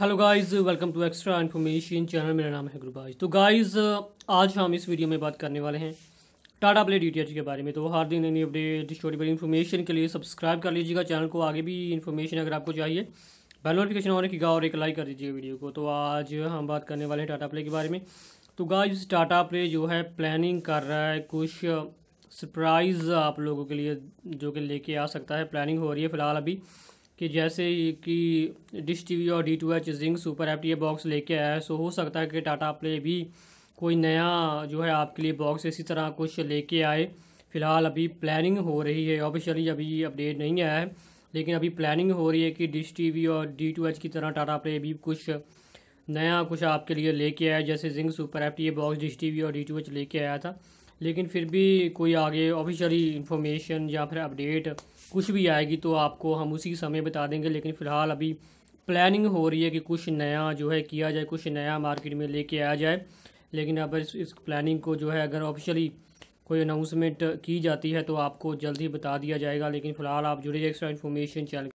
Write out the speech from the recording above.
hello guys welcome to extra information channel मेरा नाम है गुरुबाज तो गाइस आज हम इस वीडियो में बात करने वाले हैं टाटा प्ले डी के बारे में तो हर दिन नई अपडेट छोटी बड़ी इन्फॉर्मेशन के लिए सब्सक्राइब कर लीजिएगा चैनल को आगे भी इन्फॉर्मेशन अगर आपको चाहिए बेल नोटिफिकेशन ऑन रखिएगा और एक लाइक कर दीजिएगा वीडियो को तो आज हम बात करने वाले हैं टाटा प्ले के बारे में तो गाइज टाटा प्ले जो है प्लानिंग कर रहा है कुछ सरप्राइज़ आप लोगों के लिए जो कि लेके आ सकता है प्लानिंग हो रही है फ़िलहाल अभी कि जैसे कि डिश टीवी और D to H Zing super app ये बॉक्स लेके आया है सो हो सकता है कि टाटा प्ले भी कोई नया जो है आपके लिए बॉक्स इसी तरह कुछ लेके आए फ़िलहाल अभी प्लानिंग हो रही है ऑफिशियली अभी अपडेट नहीं आया है लेकिन अभी प्लानिंग हो रही है कि डिश टीवी और डी टू एच की तरह टाटा प्ले भी कुछ नया कुछ आपके लिए लेके आया जैसे जिंक सुपर एप्ट ये बॉक्स डिश टी और डी टू एच लेके आया था लेकिन फिर भी कोई आगे ऑफिशियली इन्फॉर्मेशन या फिर अपडेट कुछ भी आएगी तो आपको हम उसी समय बता देंगे लेकिन फ़िलहाल अभी प्लानिंग हो रही है कि कुछ नया जो है किया जाए कुछ नया मार्केट में लेके आया जाए लेकिन अब इस, इस प्लानिंग को जो है अगर ऑफिशियली कोई अनाउंसमेंट की जाती है तो आपको जल्द ही बता दिया जाएगा लेकिन फ़िलहाल आप जुड़े एक्स्ट्रा इन्फॉर्मेशन चैनल